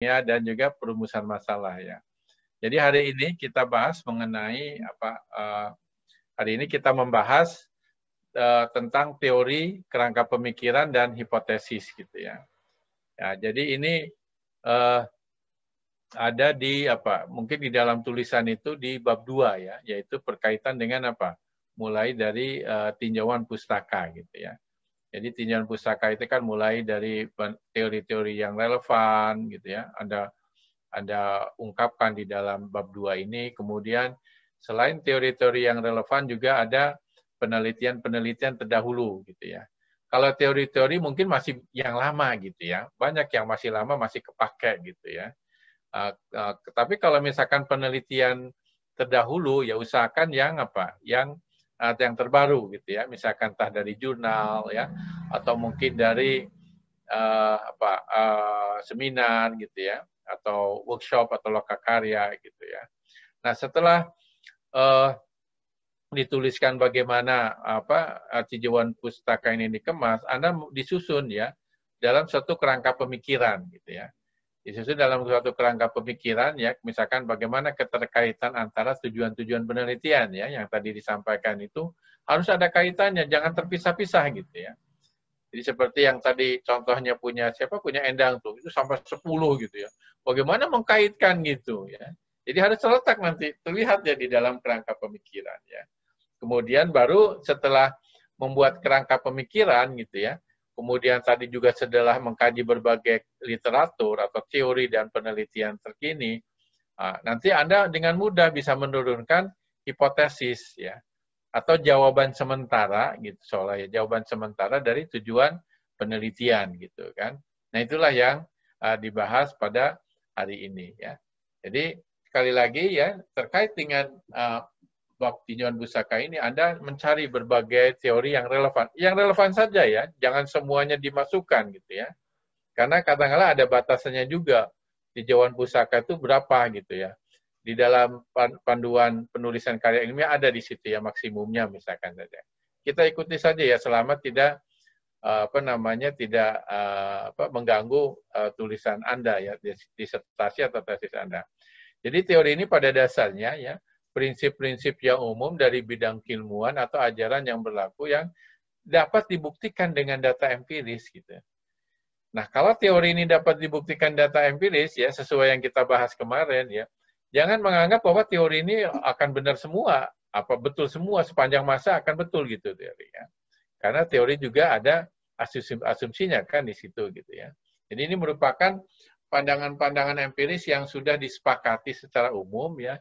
ya dan juga perumusan masalah ya. Jadi hari ini kita bahas mengenai apa uh, hari ini kita membahas uh, tentang teori kerangka pemikiran dan hipotesis gitu ya. Ya, jadi ini uh, ada di apa? Mungkin di dalam tulisan itu di bab dua ya, yaitu berkaitan dengan apa? Mulai dari uh, tinjauan pustaka gitu ya. Jadi tinjauan pusaka itu kan mulai dari teori-teori yang relevan gitu ya. Anda Anda ungkapkan di dalam bab dua ini. Kemudian selain teori-teori yang relevan juga ada penelitian-penelitian terdahulu gitu ya. Kalau teori-teori mungkin masih yang lama gitu ya. Banyak yang masih lama masih kepake gitu ya. Uh, ah, uh, ah, tapi kalau misalkan penelitian terdahulu ya usahakan yang apa? Yang yang terbaru gitu ya misalkan entah dari jurnal ya atau mungkin dari uh, apa uh, seminar gitu ya atau workshop atau lokakarya gitu ya nah setelah uh, dituliskan bagaimana apa tinjauan pustaka ini dikemas Anda disusun ya dalam satu kerangka pemikiran gitu ya disusun dalam suatu kerangka pemikiran ya, misalkan bagaimana keterkaitan antara tujuan-tujuan penelitian ya yang tadi disampaikan itu harus ada kaitannya, jangan terpisah-pisah gitu ya. Jadi seperti yang tadi contohnya punya siapa punya Endang tuh itu sampai 10 gitu ya. Bagaimana mengkaitkan gitu ya. Jadi harus terletak nanti terlihat ya di dalam kerangka pemikiran ya. Kemudian baru setelah membuat kerangka pemikiran gitu ya, Kemudian tadi juga setelah mengkaji berbagai literatur atau teori dan penelitian terkini, ah, nanti Anda dengan mudah bisa menurunkan hipotesis ya atau jawaban sementara gitu soalnya jawaban sementara dari tujuan penelitian gitu kan. Nah, itulah yang ah, dibahas pada hari ini ya. Jadi sekali lagi ya terkait dengan ah, bab tinjauan pusaka ini Anda mencari berbagai teori yang relevan. Yang relevan saja ya, jangan semuanya dimasukkan gitu ya. Karena katakanlah ada batasannya juga. di Tinjauan pusaka itu berapa gitu ya. Di dalam panduan penulisan karya ilmiah ada di situ ya maksimumnya misalkan saja. Kita ikuti saja ya selama tidak eh, apa namanya tidak eh, apa mengganggu eh, tulisan Anda ya disertasi atau tesis Anda. Jadi teori ini pada dasarnya ya prinsip-prinsip yang umum dari bidang keilmuan atau ajaran yang berlaku yang dapat dibuktikan dengan data empiris gitu. Nah, kalau teori ini dapat dibuktikan data empiris ya sesuai yang kita bahas kemarin ya. Jangan menganggap bahwa teori ini akan benar semua, apa betul semua sepanjang masa akan betul gitu teori ya. Karena teori juga ada asumsi asumsinya kan di situ gitu ya. Jadi ini merupakan pandangan-pandangan empiris yang sudah disepakati secara umum ya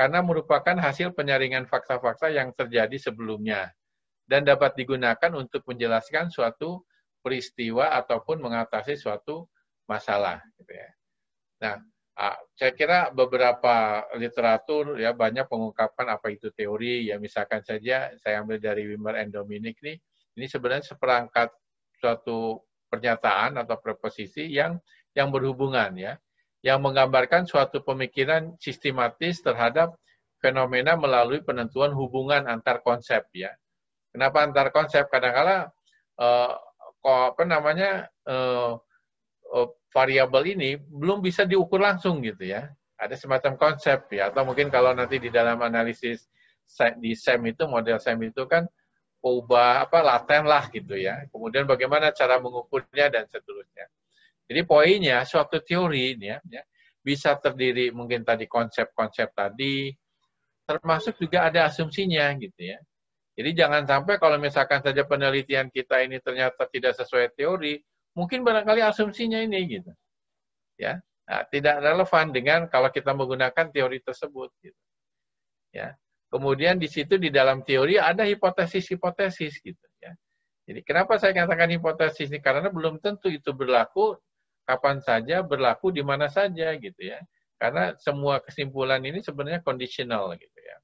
karena merupakan hasil penyaringan fakta-fakta yang terjadi sebelumnya dan dapat digunakan untuk menjelaskan suatu peristiwa ataupun mengatasi suatu masalah. Gitu ya. Nah, saya kira beberapa literatur ya banyak mengungkapkan apa itu teori. Ya misalkan saja saya ambil dari Wimmer and Dominic nih, ini sebenarnya seperangkat suatu pernyataan atau preposisi yang yang berhubungan ya yang menggambarkan suatu pemikiran sistematis terhadap fenomena melalui penentuan hubungan antar konsep ya. Kenapa antar konsep? Kadangkala eh, kok apa namanya eh, eh, variabel ini belum bisa diukur langsung gitu ya. Ada semacam konsep ya atau mungkin kalau nanti di dalam analisis di SEM itu model SEM itu kan ubah apa laten lah gitu ya. Kemudian bagaimana cara mengukurnya dan seterusnya. Jadi poinnya suatu teori ini ya, ya bisa terdiri mungkin tadi konsep-konsep tadi, termasuk juga ada asumsinya gitu ya. Jadi jangan sampai kalau misalkan saja penelitian kita ini ternyata tidak sesuai teori, mungkin barangkali asumsinya ini gitu. Ya. Nah, tidak relevan dengan kalau kita menggunakan teori tersebut gitu. Ya. Kemudian di situ di dalam teori ada hipotesis-hipotesis gitu ya. Jadi kenapa saya katakan hipotesis ini karena belum tentu itu berlaku kapan saja, berlaku di mana saja gitu ya. Karena semua kesimpulan ini sebenarnya conditional gitu ya.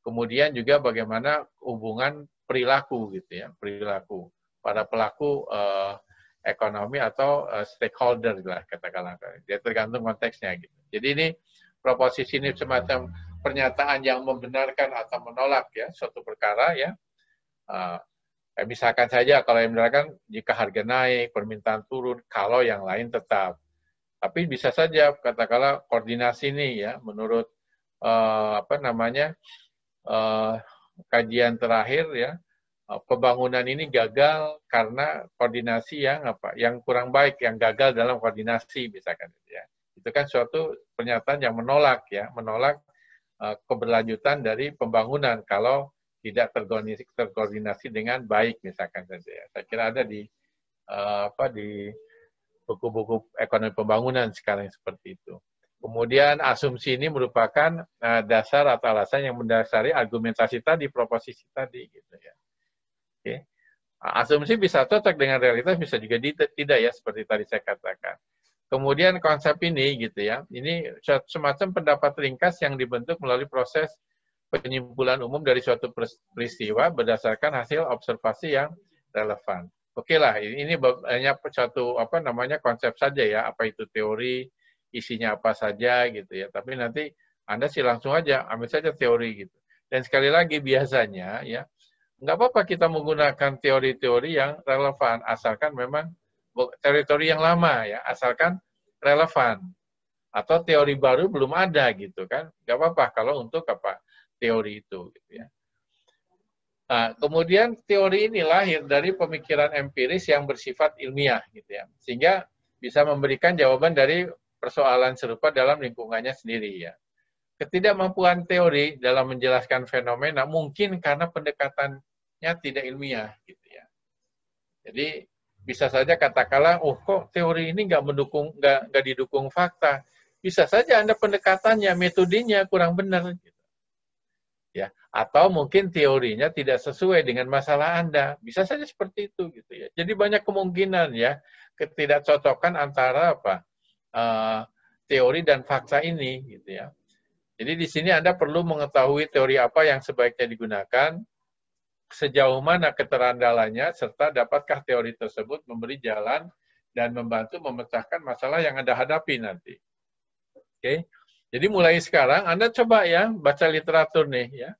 Kemudian juga bagaimana hubungan perilaku gitu ya, perilaku pada pelaku uh, ekonomi atau uh, stakeholder lah katakanlah. Jadi ya, tergantung konteksnya gitu. Jadi ini proposisi ini semacam pernyataan yang membenarkan atau menolak ya suatu perkara ya. Uh, Eh, misalkan saja kalau yang menerangkan jika harga naik, permintaan turun, kalau yang lain tetap. Tapi bisa saja katakanlah koordinasi ini ya menurut eh, apa namanya eh, kajian terakhir ya eh, pembangunan ini gagal karena koordinasi yang apa yang kurang baik yang gagal dalam koordinasi misalkan ya itu kan suatu pernyataan yang menolak ya menolak uh, keberlanjutan dari pembangunan kalau tidak terkoordinasi, dengan baik misalkan saja. Ya. Saya kira ada di eh, apa di buku-buku ekonomi pembangunan sekarang seperti itu. Kemudian asumsi ini merupakan eh, dasar atau alasan yang mendasari argumentasi tadi, proposisi tadi gitu ya. Oke. Asumsi bisa cocok dengan realitas, bisa juga tidak ya seperti tadi saya katakan. Kemudian konsep ini gitu ya, ini semacam pendapat ringkas yang dibentuk melalui proses penyimpulan umum dari suatu peristiwa berdasarkan hasil observasi yang relevan. Oke lah, ini hanya suatu apa namanya konsep saja ya, apa itu teori, isinya apa saja gitu ya. Tapi nanti Anda sih langsung aja ambil saja teori gitu. Dan sekali lagi biasanya ya, nggak apa-apa kita menggunakan teori-teori yang relevan, asalkan memang teritori yang lama ya, asalkan relevan. Atau teori baru belum ada gitu kan, nggak apa-apa kalau untuk apa teori itu. Gitu ya. Nah, kemudian teori ini lahir dari pemikiran empiris yang bersifat ilmiah, gitu ya, sehingga bisa memberikan jawaban dari persoalan serupa dalam lingkungannya sendiri, ya. Ketidakmampuan teori dalam menjelaskan fenomena mungkin karena pendekatannya tidak ilmiah, gitu ya. Jadi bisa saja katakanlah, oh kok teori ini nggak mendukung, nggak didukung fakta. Bisa saja anda pendekatannya, metodenya kurang benar. Gitu ya atau mungkin teorinya tidak sesuai dengan masalah Anda. Bisa saja seperti itu gitu ya. Jadi banyak kemungkinan ya ketidakcocokan antara apa? Uh, teori dan fakta ini gitu ya. Jadi di sini Anda perlu mengetahui teori apa yang sebaiknya digunakan, sejauh mana keterandalannya serta dapatkah teori tersebut memberi jalan dan membantu memecahkan masalah yang Anda hadapi nanti. Oke. Okay? Jadi mulai sekarang Anda coba ya baca literatur nih ya.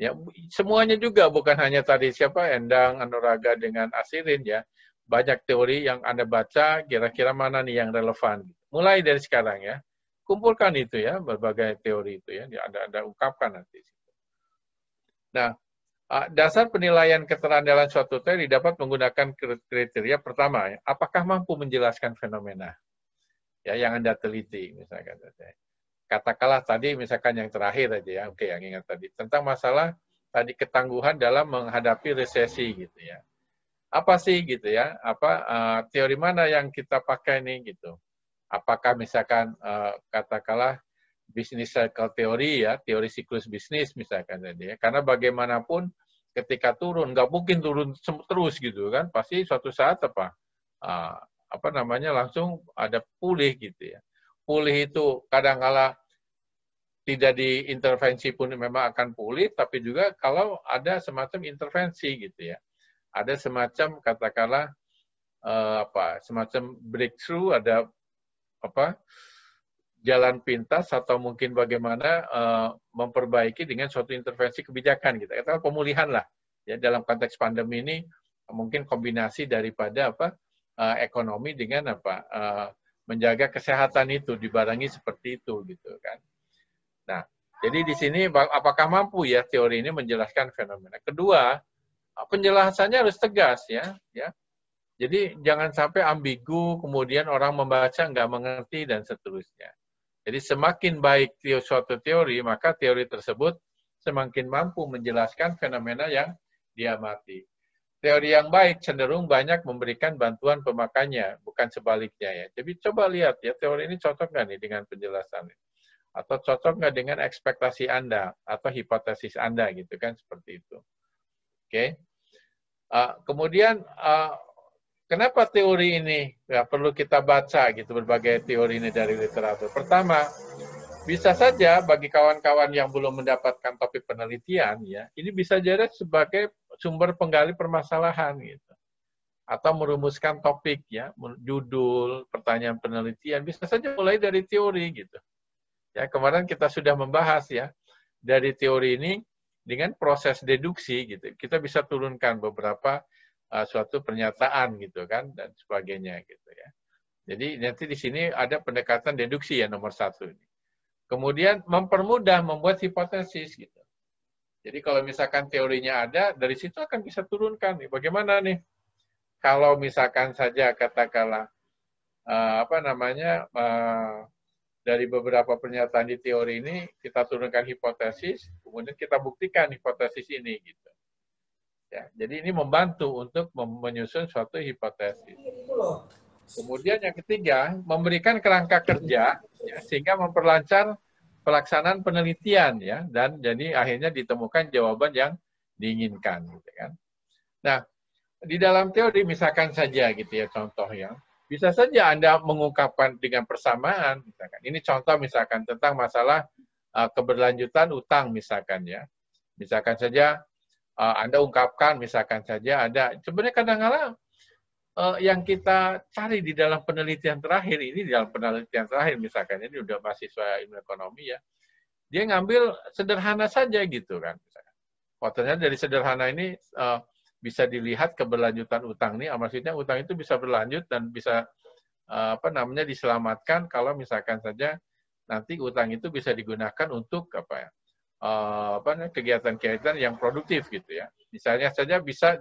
Ya, semuanya juga bukan hanya tadi siapa Endang, Anuraga dengan Asirin ya. Banyak teori yang Anda baca kira-kira mana nih yang relevan. Mulai dari sekarang ya. Kumpulkan itu ya berbagai teori itu ya Anda Anda ungkapkan nanti. Nah, dasar penilaian keterandalan suatu teori dapat menggunakan kriteria pertama, ya. apakah mampu menjelaskan fenomena ya yang Anda teliti misalkan katakanlah tadi misalkan yang terakhir aja ya, oke yang ingat tadi tentang masalah tadi ketangguhan dalam menghadapi resesi gitu ya. Apa sih gitu ya? Apa uh, teori mana yang kita pakai nih gitu? Apakah misalkan uh, katakanlah bisnis cycle teori ya, teori siklus bisnis misalkan tadi ya. Karena bagaimanapun ketika turun nggak mungkin turun terus gitu kan, pasti suatu saat apa uh, apa namanya langsung ada pulih gitu ya pulih itu kadangkala tidak diintervensi pun memang akan pulih, tapi juga kalau ada semacam intervensi gitu ya. Ada semacam katakanlah eh, apa semacam breakthrough ada apa jalan pintas atau mungkin bagaimana eh, memperbaiki dengan suatu intervensi kebijakan gitu, kita pemulihan lah ya dalam konteks pandemi ini mungkin kombinasi daripada apa eh, ekonomi dengan apa eh, menjaga kesehatan itu dibarengi seperti itu gitu kan. Nah, jadi di sini apakah mampu ya teori ini menjelaskan fenomena. Kedua, penjelasannya harus tegas ya, ya. Jadi jangan sampai ambigu, kemudian orang membaca nggak mengerti dan seterusnya. Jadi semakin baik suatu teori, maka teori tersebut semakin mampu menjelaskan fenomena yang diamati teori yang baik cenderung banyak memberikan bantuan pemakannya, bukan sebaliknya ya. Jadi coba lihat ya, teori ini cocok nggak nih dengan penjelasan ini? Atau cocok nggak dengan ekspektasi Anda atau hipotesis Anda gitu kan, seperti itu. Oke. Okay. Uh, kemudian uh, kenapa teori ini ya, perlu kita baca gitu berbagai teori ini dari literatur. Pertama, bisa saja bagi kawan-kawan yang belum mendapatkan topik penelitian ya, ini bisa jadi sebagai sumber penggali permasalahan gitu. Atau merumuskan topik ya, judul, pertanyaan penelitian, bisa saja mulai dari teori gitu. Ya, kemarin kita sudah membahas ya, dari teori ini dengan proses deduksi gitu. Kita bisa turunkan beberapa uh, suatu pernyataan gitu kan dan sebagainya gitu ya. Jadi nanti di sini ada pendekatan deduksi ya nomor satu ini. Kemudian mempermudah membuat hipotesis gitu. Jadi kalau misalkan teorinya ada, dari situ akan bisa turunkan. Nih. Bagaimana nih? Kalau misalkan saja katakanlah eh, apa namanya eh, dari beberapa pernyataan di teori ini kita turunkan hipotesis, kemudian kita buktikan hipotesis ini gitu. Ya, jadi ini membantu untuk menyusun suatu hipotesis. Kemudian yang ketiga, memberikan kerangka kerja ya, sehingga memperlancar pelaksanaan penelitian ya dan jadi akhirnya ditemukan jawaban yang diinginkan gitu kan. Nah, di dalam teori misalkan saja gitu ya contoh yang Bisa saja Anda mengungkapkan dengan persamaan misalkan. Ini contoh misalkan tentang masalah uh, keberlanjutan utang misalkan ya. Misalkan saja uh, Anda ungkapkan misalkan saja ada sebenarnya kadang-kadang uh, yang kita cari di dalam penelitian terakhir ini di dalam penelitian terakhir misalkan ini udah mahasiswa ilmu ekonomi ya dia ngambil sederhana saja gitu kan oh dari sederhana ini uh, bisa dilihat keberlanjutan utang nih maksudnya utang itu bisa berlanjut dan bisa uh, apa namanya diselamatkan kalau misalkan saja nanti utang itu bisa digunakan untuk apa ya uh, apa kegiatan-kegiatan yang produktif gitu ya misalnya saja bisa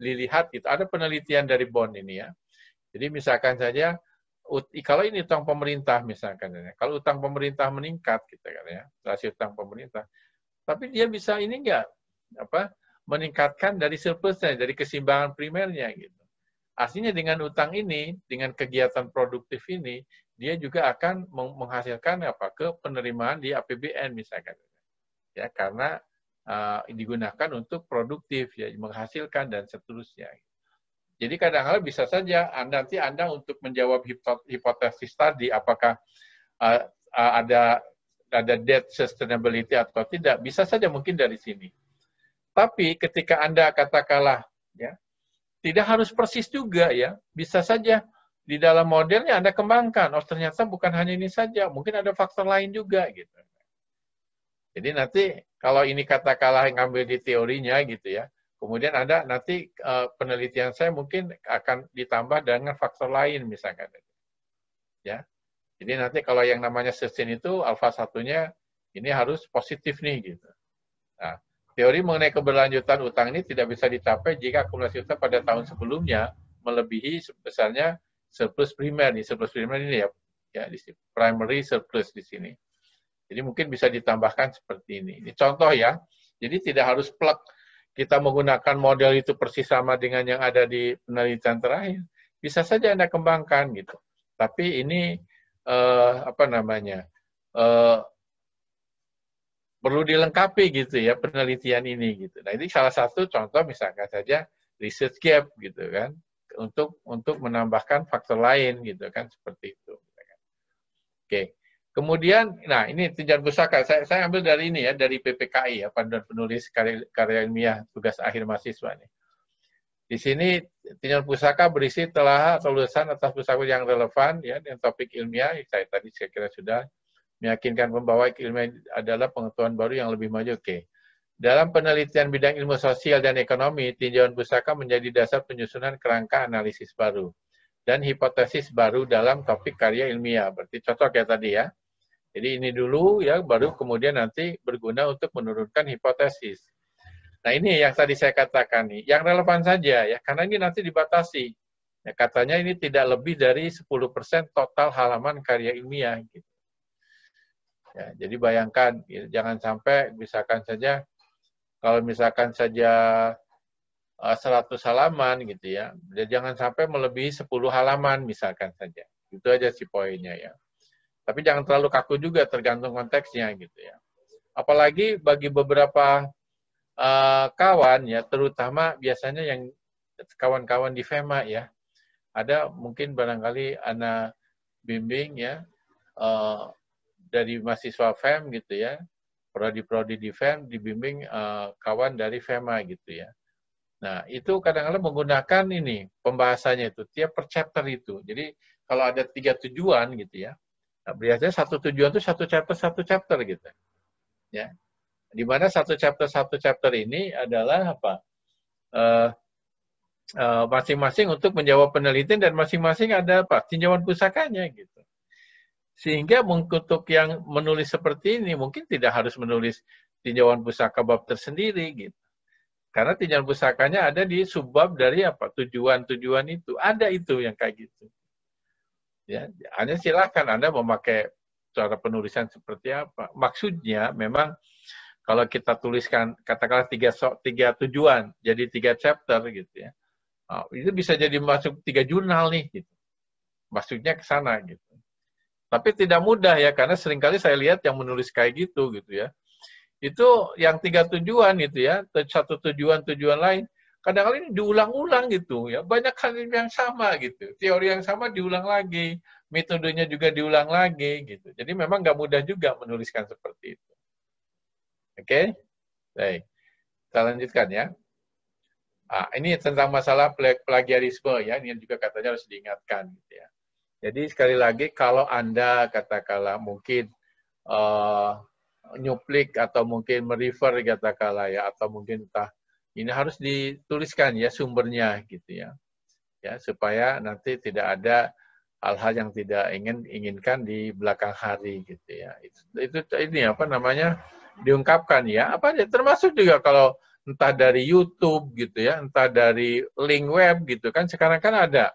dilihat itu ada penelitian dari Bond ini ya. Jadi misalkan saja kalau ini utang pemerintah misalkan ya. Kalau utang pemerintah meningkat kita gitu kan ya, rasio utang pemerintah. Tapi dia bisa ini enggak apa meningkatkan dari surplusnya, dari keseimbangan primernya gitu. Aslinya dengan utang ini, dengan kegiatan produktif ini, dia juga akan menghasilkan apa ke penerimaan di APBN misalkan. Ya, karena uh, digunakan untuk produktif, ya, menghasilkan dan seterusnya. Jadi kadang-kadang bisa saja anda, nanti Anda untuk menjawab hipotesis tadi apakah uh, ada ada debt sustainability atau tidak, bisa saja mungkin dari sini. Tapi ketika Anda katakanlah ya, tidak harus persis juga ya, bisa saja di dalam modelnya Anda kembangkan, oh ternyata bukan hanya ini saja, mungkin ada faktor lain juga gitu. Jadi nanti kalau ini kata yang ngambil di teorinya gitu ya, kemudian ada nanti eh, penelitian saya mungkin akan ditambah dengan faktor lain misalkan. Ya. Jadi nanti kalau yang namanya sustain itu alfa satunya ini harus positif nih gitu. Nah, teori mengenai keberlanjutan utang ini tidak bisa dicapai jika akumulasi utang pada tahun sebelumnya melebihi sebesarnya surplus primer nih surplus primer ini ya ya di sini primary surplus di sini jadi mungkin bisa ditambahkan seperti ini. Ini contoh ya. Jadi tidak harus plug kita menggunakan model itu persis sama dengan yang ada di penelitian terakhir. Bisa saja Anda kembangkan gitu. Tapi ini eh, apa namanya? Eh, perlu dilengkapi gitu ya penelitian ini gitu. Nah, ini salah satu contoh misalkan saja research gap gitu kan untuk untuk menambahkan faktor lain gitu kan seperti itu. Oke. Okay. Kemudian, nah ini tinjauan pusaka, saya, saya ambil dari ini ya, dari PPKI ya, panduan penulis karya, karya ilmiah tugas akhir mahasiswa nih. Di sini tinjauan pusaka berisi telah lulusan atas pusaka yang relevan ya, dengan topik ilmiah, saya tadi saya kira sudah meyakinkan pembawa ilmiah adalah pengetahuan baru yang lebih maju, oke. Dalam penelitian bidang ilmu sosial dan ekonomi, tinjauan pusaka menjadi dasar penyusunan kerangka analisis baru dan hipotesis baru dalam topik karya ilmiah. Berarti cocok ya tadi ya jadi ini dulu ya, baru kemudian nanti berguna untuk menurunkan hipotesis. Nah ini yang tadi saya katakan nih, yang relevan saja ya, karena ini nanti dibatasi. Ya, katanya ini tidak lebih dari 10% total halaman karya ilmiah. Gitu. Ya, jadi bayangkan, ya, jangan sampai misalkan saja, kalau misalkan saja 100 eh, halaman gitu ya, ya, jangan sampai melebihi 10 halaman misalkan saja. Itu aja si poinnya ya. Tapi jangan terlalu kaku juga tergantung konteksnya gitu ya. Apalagi bagi beberapa uh, kawan ya, terutama biasanya yang kawan-kawan di FEMA ya, ada mungkin barangkali anak bimbing ya uh, dari mahasiswa FEM gitu ya, prodi-prodi di FEM dibimbing uh, kawan dari FEMA gitu ya. Nah, itu kadang-kadang menggunakan ini pembahasannya itu tiap per chapter itu. Jadi kalau ada tiga tujuan gitu ya, biasanya satu tujuan itu satu chapter satu chapter gitu. Ya. Di mana satu chapter satu chapter ini adalah apa? Uh, uh, masing-masing untuk menjawab penelitian dan masing-masing ada apa? tinjauan pusakanya gitu. Sehingga untuk yang menulis seperti ini mungkin tidak harus menulis tinjauan pusaka bab tersendiri gitu. Karena tinjauan pusakanya ada di subbab dari apa? tujuan-tujuan itu. Ada itu yang kayak gitu. Ya, hanya silakan Anda memakai cara penulisan seperti apa. Maksudnya memang kalau kita tuliskan katakanlah tiga tiga tujuan jadi tiga chapter gitu ya. Oh, itu bisa jadi masuk tiga jurnal nih gitu. Maksudnya ke sana gitu. Tapi tidak mudah ya karena seringkali saya lihat yang menulis kayak gitu gitu ya. Itu yang tiga tujuan gitu ya, satu tujuan tujuan lain kadang-kadang ini diulang-ulang gitu ya banyak hal yang sama gitu teori yang sama diulang lagi metodenya juga diulang lagi gitu jadi memang nggak mudah juga menuliskan seperti itu oke okay? baik kita lanjutkan ya ah, ini tentang masalah plagiarisme ya ini juga katanya harus diingatkan gitu ya jadi sekali lagi kalau anda katakanlah mungkin uh, nyuplik atau mungkin merefer katakanlah ya atau mungkin entah ini harus dituliskan ya sumbernya gitu ya. Ya, supaya nanti tidak ada hal-hal yang tidak ingin inginkan di belakang hari gitu ya. Itu, itu ini apa namanya? diungkapkan ya. Apa termasuk juga kalau entah dari YouTube gitu ya, entah dari link web gitu kan sekarang kan ada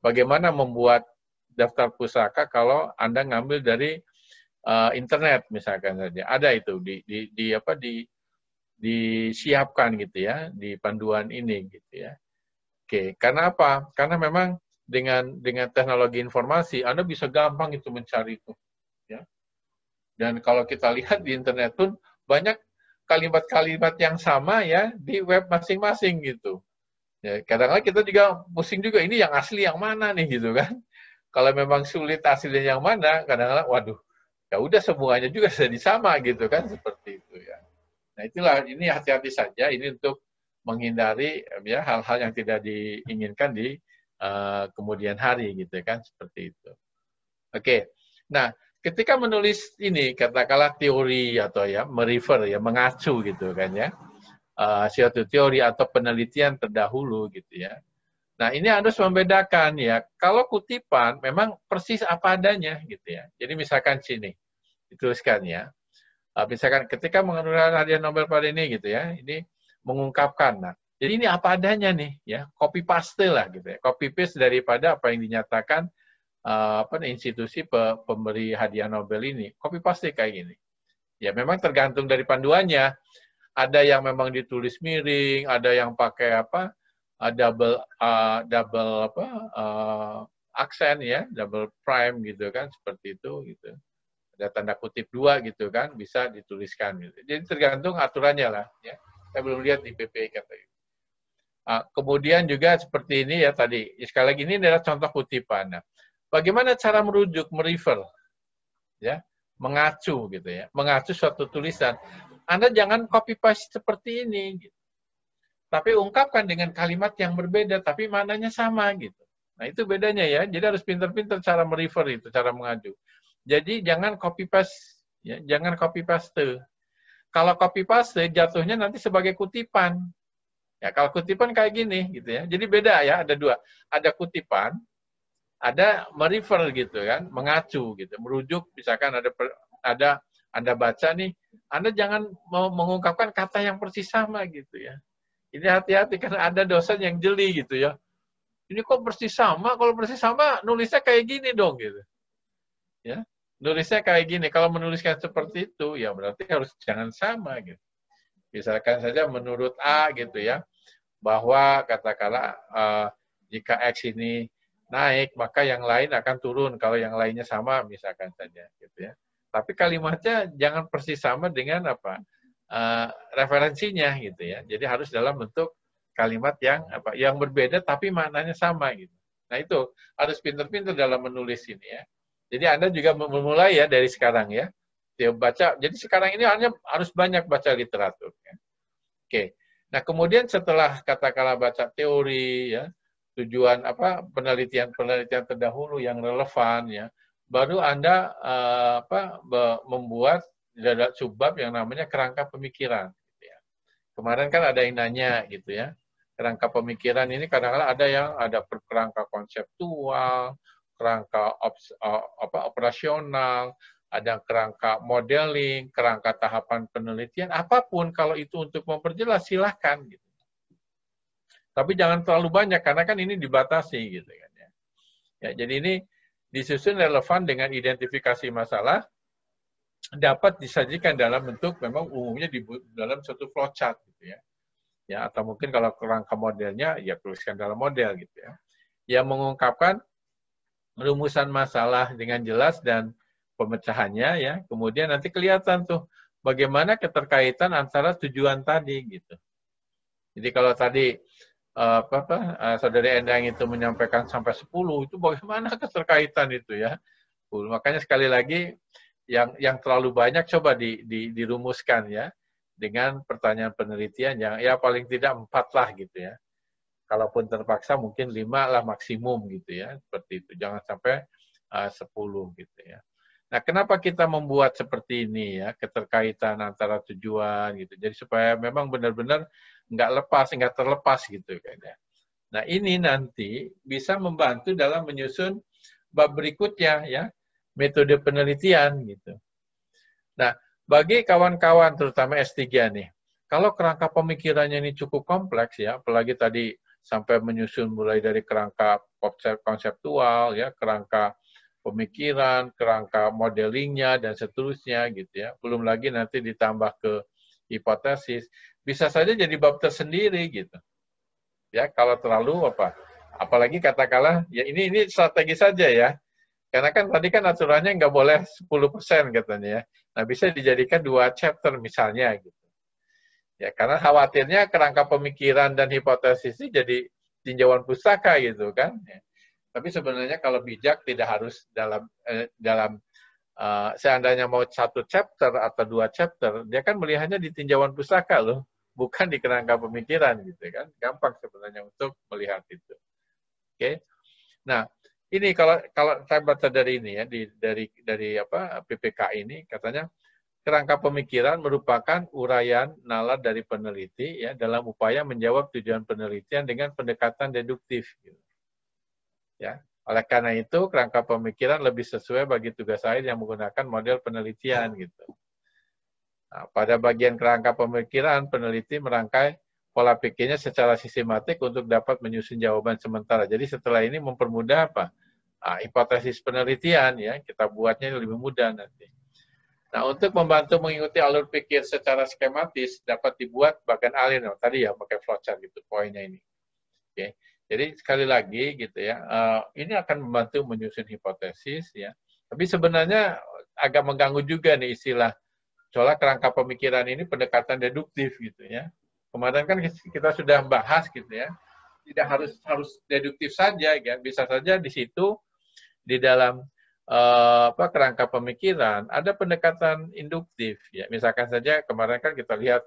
bagaimana membuat daftar pusaka kalau Anda ngambil dari uh, internet misalkan saja. Ada itu di di, di apa di disiapkan gitu ya di panduan ini gitu ya. Oke, karena apa? Karena memang dengan dengan teknologi informasi Anda bisa gampang itu mencari itu ya. Dan kalau kita lihat di internet pun banyak kalimat-kalimat yang sama ya di web masing-masing gitu. Ya, kadang-kadang kita juga pusing juga ini yang asli yang mana nih gitu kan. Kalau memang sulit aslinya yang mana, kadang-kadang waduh, ya udah semuanya juga jadi sama gitu kan seperti itu ya. Nah itulah ini hati-hati saja ini untuk menghindari ya hal-hal yang tidak diinginkan di uh, kemudian hari gitu kan seperti itu. Oke. Okay. Nah, ketika menulis ini katakanlah teori atau ya merefer ya mengacu gitu kan ya uh, suatu teori atau penelitian terdahulu gitu ya nah ini harus membedakan ya kalau kutipan memang persis apa adanya gitu ya jadi misalkan sini dituliskan ya uh, misalkan ketika mengenalkan hadiah Nobel pada ini gitu ya, ini mengungkapkan. Nah, jadi ini apa adanya nih ya, copy paste lah gitu ya, copy paste daripada apa yang dinyatakan uh, apa institusi pe pemberi hadiah Nobel ini, copy paste kayak gini. Ya memang tergantung dari panduannya. Ada yang memang ditulis miring, ada yang pakai apa uh, double uh, double apa uh, aksen ya, double prime gitu kan seperti itu gitu ada tanda kutip dua gitu kan bisa dituliskan gitu. jadi tergantung aturannya lah ya saya belum lihat di PP kata itu nah, kemudian juga seperti ini ya tadi sekali lagi ini adalah contoh kutipan nah, bagaimana cara merujuk merefer ya mengacu gitu ya mengacu suatu tulisan anda jangan copy paste seperti ini gitu. tapi ungkapkan dengan kalimat yang berbeda tapi mananya sama gitu Nah, itu bedanya ya. Jadi harus pinter pinter cara merefer itu, cara mengacu jadi jangan copy paste, ya, jangan copy paste. Kalau copy paste jatuhnya nanti sebagai kutipan. Ya kalau kutipan kayak gini gitu ya. Jadi beda ya, ada dua. Ada kutipan, ada merefer gitu kan, mengacu gitu, merujuk misalkan ada ada Anda baca nih, Anda jangan mau mengungkapkan kata yang persis sama gitu ya. Ini hati-hati karena ada dosen yang jeli gitu ya. Ini kok persis sama? Kalau persis sama nulisnya kayak gini dong gitu. Ya nulisnya kayak gini. Kalau menuliskan seperti itu, ya berarti harus jangan sama gitu. Misalkan saja menurut A gitu ya, bahwa katakanlah uh, jika X ini naik, maka yang lain akan turun. Kalau yang lainnya sama, misalkan saja gitu ya. Tapi kalimatnya jangan persis sama dengan apa uh, referensinya gitu ya. Jadi harus dalam bentuk kalimat yang apa yang berbeda tapi maknanya sama gitu. Nah itu harus pinter-pinter dalam menulis ini ya. Jadi Anda juga memulai ya dari sekarang ya. Dia baca. Jadi sekarang ini hanya harus banyak baca literatur. Ya. Oke. Nah kemudian setelah katakanlah baca teori ya, tujuan apa penelitian-penelitian terdahulu yang relevan ya, baru Anda uh, apa membuat subbab yang namanya kerangka pemikiran. Gitu ya. Kemarin kan ada yang nanya gitu ya, kerangka pemikiran ini kadang-kadang ada yang ada kerangka konseptual, kerangka ops, uh, apa, operasional, ada kerangka modeling, kerangka tahapan penelitian, apapun kalau itu untuk memperjelas silahkan gitu. Tapi jangan terlalu banyak karena kan ini dibatasi gitu kan ya. ya jadi ini disusun relevan dengan identifikasi masalah dapat disajikan dalam bentuk memang umumnya di dalam suatu flowchart gitu ya. Ya atau mungkin kalau kerangka modelnya ya tuliskan dalam model gitu ya. Yang mengungkapkan rumusan masalah dengan jelas dan pemecahannya ya. Kemudian nanti kelihatan tuh bagaimana keterkaitan antara tujuan tadi gitu. Jadi kalau tadi eh, apa, apa eh, saudari Endang itu menyampaikan sampai 10 itu bagaimana keterkaitan itu ya. Makanya sekali lagi yang yang terlalu banyak coba di, di, dirumuskan ya dengan pertanyaan penelitian yang ya paling tidak empat lah gitu ya kalaupun terpaksa mungkin lima lah maksimum gitu ya, seperti itu. Jangan sampai ah, sepuluh gitu ya. Nah, kenapa kita membuat seperti ini ya, keterkaitan antara tujuan gitu. Jadi supaya memang benar-benar nggak lepas, nggak terlepas gitu kan ya. Nah, ini nanti bisa membantu dalam menyusun bab berikutnya ya, metode penelitian gitu. Nah, bagi kawan-kawan terutama S3 nih, kalau kerangka pemikirannya ini cukup kompleks ya, apalagi tadi sampai menyusun mulai dari kerangka konseptual, ya, kerangka pemikiran, kerangka modelingnya, dan seterusnya gitu ya. Belum lagi nanti ditambah ke hipotesis, bisa saja jadi bab tersendiri gitu. Ya, kalau terlalu apa? Apalagi katakanlah ya ini ini strategi saja ya. Karena kan tadi kan aturannya nggak boleh 10% katanya ya. Nah, bisa dijadikan dua chapter misalnya gitu. Ya, karena khawatirnya kerangka pemikiran dan hipotesis ini jadi tinjauan pusaka gitu kan. Ya. Tapi sebenarnya kalau bijak tidak harus dalam eh, dalam uh, seandainya mau satu chapter atau dua chapter, dia kan melihatnya di tinjauan pusaka loh, bukan di kerangka pemikiran gitu kan. Gampang sebenarnya untuk melihat itu. Oke. Okay? Nah, ini kalau kalau saya baca dari ini ya di dari dari apa PPK ini katanya kerangka pemikiran merupakan uraian nalar dari peneliti ya dalam upaya menjawab tujuan penelitian dengan pendekatan deduktif. Gitu. Ya, oleh karena itu kerangka pemikiran lebih sesuai bagi tugas akhir yang menggunakan model penelitian gitu. Nah, pada bagian kerangka pemikiran peneliti merangkai pola pikirnya secara sistematik untuk dapat menyusun jawaban sementara. Jadi setelah ini mempermudah apa? Nah, hipotesis penelitian ya kita buatnya lebih mudah nanti. Nah, untuk membantu mengikuti alur pikir secara skematis dapat dibuat bagian alur tadi ya pakai flowchart gitu poinnya ini. Oke. Jadi sekali lagi gitu ya, eh, ini akan membantu menyusun hipotesis ya. Tapi sebenarnya agak mengganggu juga nih istilah soalnya kerangka pemikiran ini pendekatan deduktif gitu ya. Kemarin kan kita sudah bahas gitu ya, tidak harus harus deduktif saja, ya. bisa saja di situ di dalam Eh, apa kerangka pemikiran, ada pendekatan induktif. Ya, misalkan saja kemarin kan kita lihat,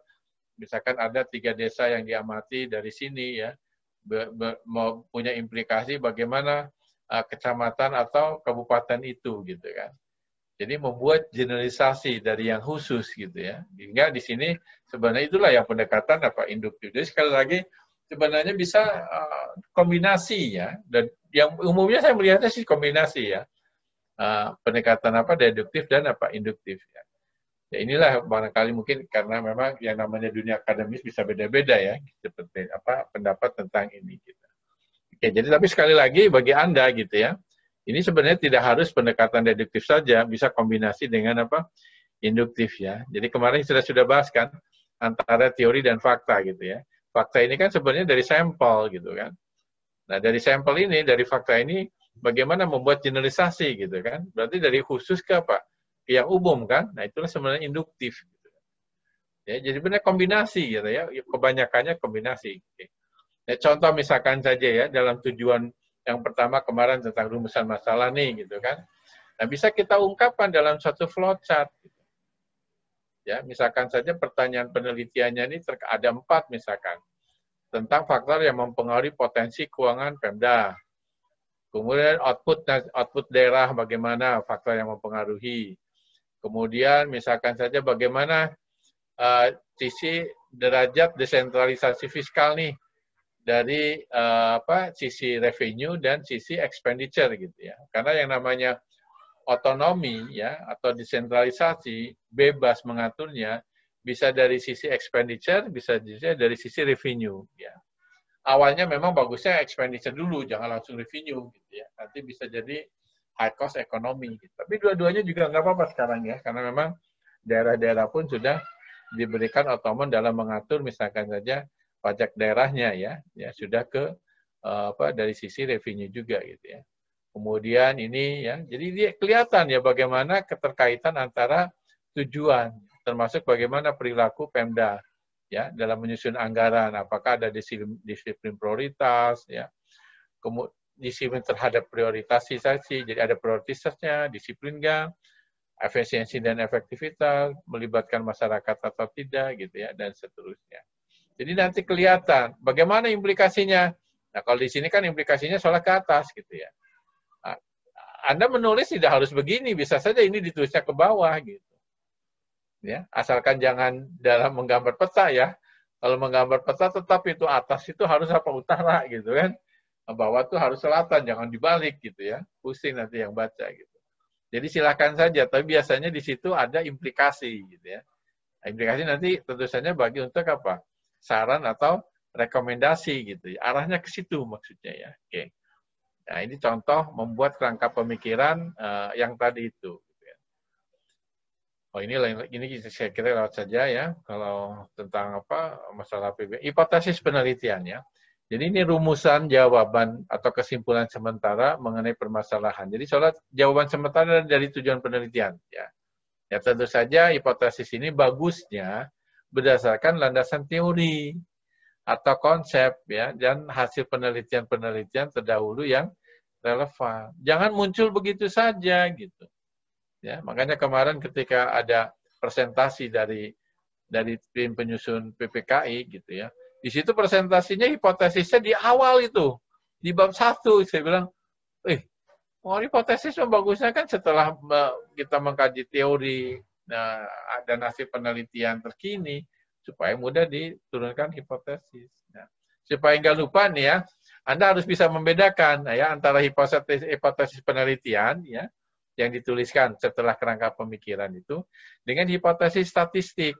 misalkan ada tiga desa yang diamati dari sini ya, be, mau punya implikasi bagaimana eh, kecamatan atau kabupaten itu gitu kan. Jadi membuat generalisasi dari yang khusus gitu ya. hingga di sini sebenarnya itulah yang pendekatan apa induktif. Jadi sekali lagi sebenarnya bisa eh, kombinasi ya. Dan yang umumnya saya melihatnya sih kombinasi ya. Eh, pendekatan apa deduktif dan apa induktif ya. Ya inilah barangkali mungkin karena memang yang namanya dunia akademis bisa beda-beda ya gitu, seperti apa pendapat tentang ini gitu. Oke, jadi tapi sekali lagi bagi Anda gitu ya. Ini sebenarnya tidak harus pendekatan deduktif saja, bisa kombinasi dengan apa? induktif ya. Jadi kemarin sudah sudah bahas kan antara teori dan fakta gitu ya. Fakta ini kan sebenarnya dari sampel gitu kan. Nah, dari sampel ini, dari fakta ini bagaimana membuat generalisasi gitu kan. Berarti dari khusus ke apa? Ke yang umum kan. Nah itulah sebenarnya induktif. Gitu. Ya, jadi benar kombinasi gitu ya. ya kebanyakannya kombinasi. Gitu. Nah, contoh misalkan saja ya dalam tujuan yang pertama kemarin tentang rumusan masalah nih gitu kan. Nah bisa kita ungkapkan dalam suatu flowchart. Gitu. Ya, misalkan saja pertanyaan penelitiannya ini ada empat misalkan tentang faktor yang mempengaruhi potensi keuangan Pemda Kemudian output output daerah bagaimana faktor yang mempengaruhi. Kemudian misalkan saja bagaimana uh, sisi derajat desentralisasi fiskal nih dari uh, apa sisi revenue dan sisi expenditure gitu ya. Karena yang namanya otonomi ya atau desentralisasi bebas mengaturnya bisa dari sisi expenditure, bisa juga dari sisi revenue ya awalnya memang bagusnya expenditure dulu, jangan langsung revenue gitu ya. Nanti bisa jadi high cost ekonomi. Gitu. Tapi dua-duanya juga nggak apa-apa sekarang ya, karena memang daerah-daerah pun sudah diberikan otonom dalam mengatur misalkan saja pajak daerahnya ya, ya sudah ke eh, apa dari sisi revenue juga gitu ya. Kemudian ini ya, jadi dia kelihatan ya bagaimana keterkaitan antara tujuan termasuk bagaimana perilaku Pemda ya dalam menyusun anggaran apakah ada disiplin, disiplin prioritas ya kemudian disiplin terhadap prioritisasi jadi ada prioritasnya disiplin gak efisiensi dan efektivitas melibatkan masyarakat atau tidak gitu ya dan seterusnya jadi nanti kelihatan bagaimana implikasinya nah kalau di sini kan implikasinya soal ke atas gitu ya ah, anda menulis tidak harus begini bisa saja ini ditulisnya ke bawah gitu ya asalkan jangan dalam menggambar peta ya kalau menggambar peta tetap itu atas itu harus apa utara gitu kan bawah itu harus selatan jangan dibalik gitu ya pusing nanti yang baca gitu jadi silakan saja tapi biasanya di situ ada implikasi gitu ya implikasi nanti tentu saja bagi untuk apa saran atau rekomendasi gitu ya. arahnya ke situ maksudnya ya oke nah ini contoh membuat kerangka pemikiran uh, yang tadi itu Oh ini lain ini saya kira lewat saja ya kalau tentang apa masalah PBB hipotesis penelitian ya Jadi ini rumusan jawaban atau kesimpulan sementara mengenai permasalahan. Jadi soal jawaban sementara dari tujuan penelitian ya. Ya tentu saja hipotesis ini bagusnya berdasarkan landasan teori atau konsep ya dan hasil penelitian-penelitian terdahulu yang relevan. Jangan muncul begitu saja gitu Ya, makanya kemarin ketika ada presentasi dari dari tim penyusun PPKI gitu ya, di situ presentasinya hipotesisnya di awal itu di bab satu saya bilang, eh, oh, hipotesis bagusnya kan setelah kita mengkaji teori nah, dan hasil penelitian terkini supaya mudah diturunkan hipotesis. Nah, supaya nggak lupa nih ya, Anda harus bisa membedakan nah ya antara hipotesis, hipotesis penelitian ya yang dituliskan setelah kerangka pemikiran itu dengan hipotesis statistik.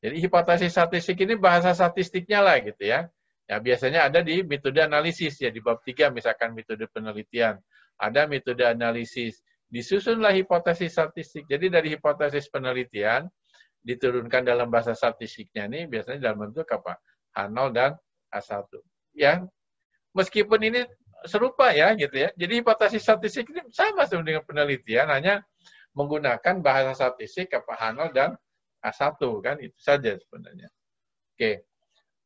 Jadi hipotesis statistik ini bahasa statistiknya lah gitu ya. Ya biasanya ada di metode analisis ya di bab 3 misalkan metode penelitian. Ada metode analisis. Disusunlah hipotesis statistik. Jadi dari hipotesis penelitian diturunkan dalam bahasa statistiknya ini biasanya dalam bentuk apa? H0 dan h 1 Ya. Meskipun ini serupa ya gitu ya. Jadi hipotesis statistik ini sama sebenarnya dengan penelitian, hanya menggunakan bahasa statistik apa Hanel dan A1 kan itu saja sebenarnya. Oke.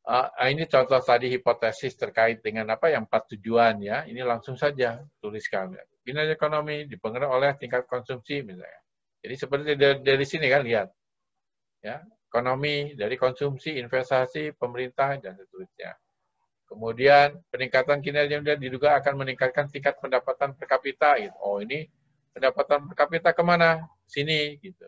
Uh, ini contoh tadi hipotesis terkait dengan apa yang empat tujuan ya. Ini langsung saja tuliskan. Kinerja ekonomi dipengaruhi oleh tingkat konsumsi misalnya. Jadi seperti dari, dari sini kan lihat. Ya, ekonomi dari konsumsi, investasi, pemerintah dan seterusnya. Kemudian peningkatan kinerja diduga akan meningkatkan tingkat pendapatan per kapita. Gitu. Oh ini pendapatan per kapita kemana? Sini gitu.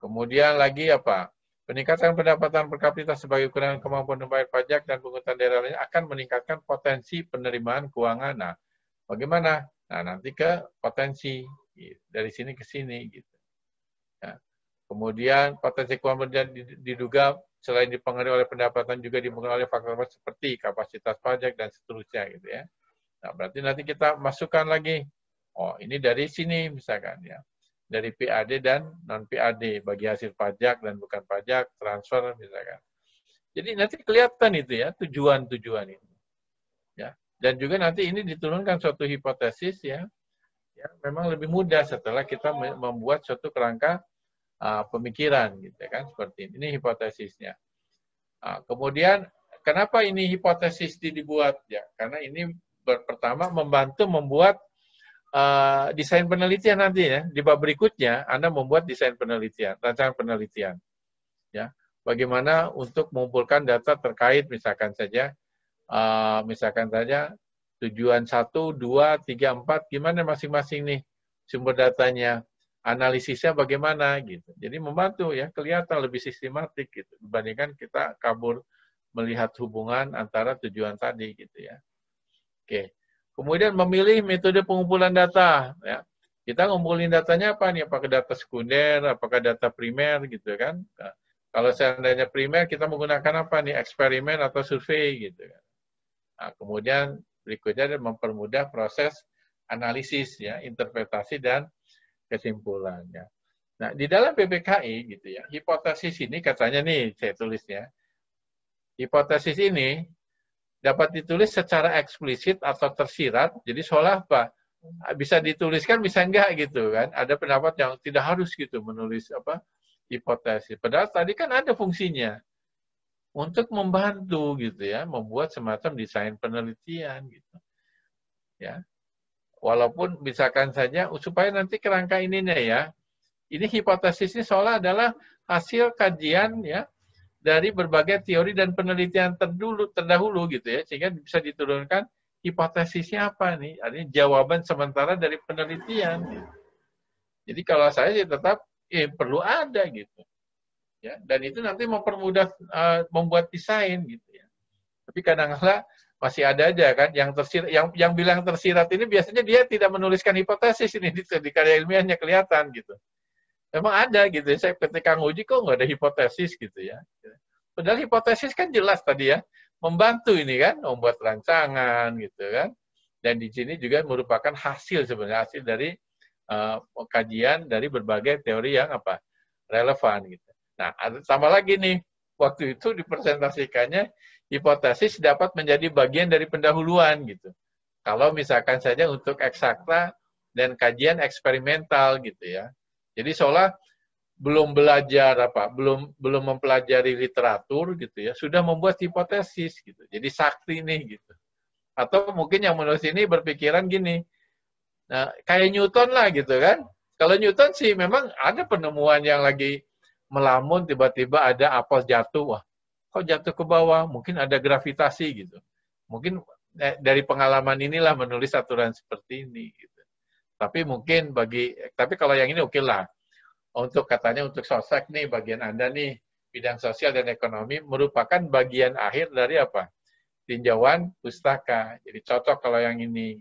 Kemudian lagi apa? Peningkatan pendapatan per kapita sebagai ukuran kemampuan membayar pajak dan pungutan daerah lainnya akan meningkatkan potensi penerimaan keuangan. Nah, bagaimana? Nah, nanti ke potensi gitu. dari sini ke sini gitu. Kemudian potensi keuangan diduga selain dipengaruhi oleh pendapatan juga dipengaruhi oleh faktor seperti kapasitas pajak dan seterusnya gitu ya. Nah, berarti nanti kita masukkan lagi. Oh, ini dari sini misalkan ya. Dari PAD dan non PAD bagi hasil pajak dan bukan pajak, transfer misalkan. Jadi nanti kelihatan itu ya tujuan-tujuan itu. Ya. Dan juga nanti ini diturunkan suatu hipotesis ya. Ya, memang lebih mudah setelah kita membuat suatu kerangka uh, pemikiran gitu ya kan seperti ini. Ini hipotesisnya. uh, kemudian kenapa ini hipotesis dibuat ya? Karena ini pertama membantu membuat uh, desain penelitian nantinya di bab berikutnya Anda membuat desain penelitian, rancangan penelitian. Ya, bagaimana untuk mengumpulkan data terkait misalkan saja uh, misalkan saja tujuan satu dua tiga empat gimana masing-masing nih sumber datanya analisisnya bagaimana gitu. Jadi membantu ya kelihatan lebih sistematik gitu dibandingkan kita kabur melihat hubungan antara tujuan tadi gitu ya. Oke. Kemudian memilih metode pengumpulan data ya. Kita ngumpulin datanya apa nih? Apakah data sekunder, apakah data primer gitu kan? Nah, kalau seandainya primer kita menggunakan apa nih? Eksperimen atau survei gitu kan. Nah, kemudian berikutnya mempermudah proses analisis ya, interpretasi dan kesimpulannya. Nah, di dalam PPKI gitu ya, hipotesis ini katanya nih saya tulisnya. Hipotesis ini dapat ditulis secara eksplisit atau tersirat. Jadi seolah apa? Bisa dituliskan bisa enggak gitu kan. Ada pendapat yang tidak harus gitu menulis apa hipotesis. Padahal tadi kan ada fungsinya untuk membantu gitu ya, membuat semacam desain penelitian gitu. Ya. Walaupun misalkan saja supaya nanti kerangka ininya ya. Ini hipotesisnya seolah adalah hasil kajian ya dari berbagai teori dan penelitian terdulu terdahulu gitu ya sehingga bisa diturunkan hipotesisnya apa nih artinya jawaban sementara dari penelitian jadi kalau saya sih tetap eh, perlu ada gitu ya dan itu nanti mempermudah uh, membuat desain gitu ya tapi kadang kadang masih ada aja kan yang tersirat, yang yang bilang tersirat ini biasanya dia tidak menuliskan hipotesis ini di, gitu, di karya ilmiahnya kelihatan gitu. Memang ada gitu. Saya ketika nguji kok nggak ada hipotesis gitu ya. Padahal hipotesis kan jelas tadi ya, membantu ini kan, membuat rancangan gitu kan. Dan di sini juga merupakan hasil sebenarnya hasil dari uh, kajian dari berbagai teori yang apa relevan gitu. Nah, ada tambah lagi nih waktu itu dipresentasikannya hipotesis dapat menjadi bagian dari pendahuluan gitu. Kalau misalkan saja untuk eksakta dan kajian eksperimental gitu ya. Jadi seolah belum belajar apa, belum belum mempelajari literatur gitu ya, sudah membuat hipotesis gitu. Jadi sakti nih gitu. Atau mungkin yang menulis ini berpikiran gini, nah kayak Newton lah gitu kan. Kalau Newton sih memang ada penemuan yang lagi melamun tiba-tiba ada apel jatuh, wah kok jatuh ke bawah, mungkin ada gravitasi gitu. Mungkin eh, dari pengalaman inilah menulis aturan seperti ini gitu. Tapi mungkin bagi tapi kalau yang ini oke okay lah. Untuk katanya untuk sosek nih bagian Anda nih bidang sosial dan ekonomi merupakan bagian akhir dari apa? Tinjauan pustaka. Jadi cocok kalau yang ini.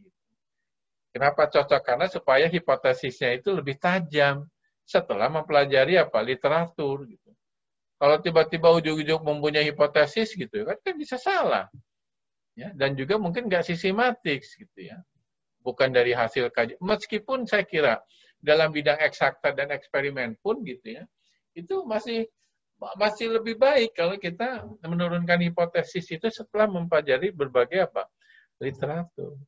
Kenapa cocok? Karena supaya hipotesisnya itu lebih tajam setelah mempelajari apa literatur gitu. Kalau tiba-tiba ujuk-ujuk mempunyai hipotesis gitu kan, kan bisa salah. Ya, dan juga mungkin nggak sistematik gitu ya. Bukan dari hasil kajian. Meskipun saya kira dalam bidang eksakta dan eksperimen pun gitu ya, itu masih masih lebih baik kalau kita menurunkan hipotesis itu setelah mempelajari berbagai apa literatur.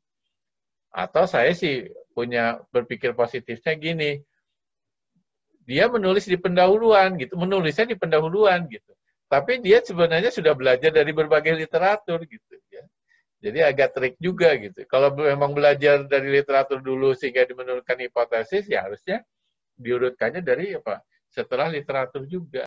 Atau saya sih punya berpikir positifnya gini, dia menulis di pendahuluan gitu, menulisnya di pendahuluan gitu. Tapi dia sebenarnya sudah belajar dari berbagai literatur gitu ya. Jadi agak trik juga gitu. Kalau memang belajar dari literatur dulu sehingga menurunkan hipotesis ya harusnya diurutkannya dari apa? Setelah literatur juga.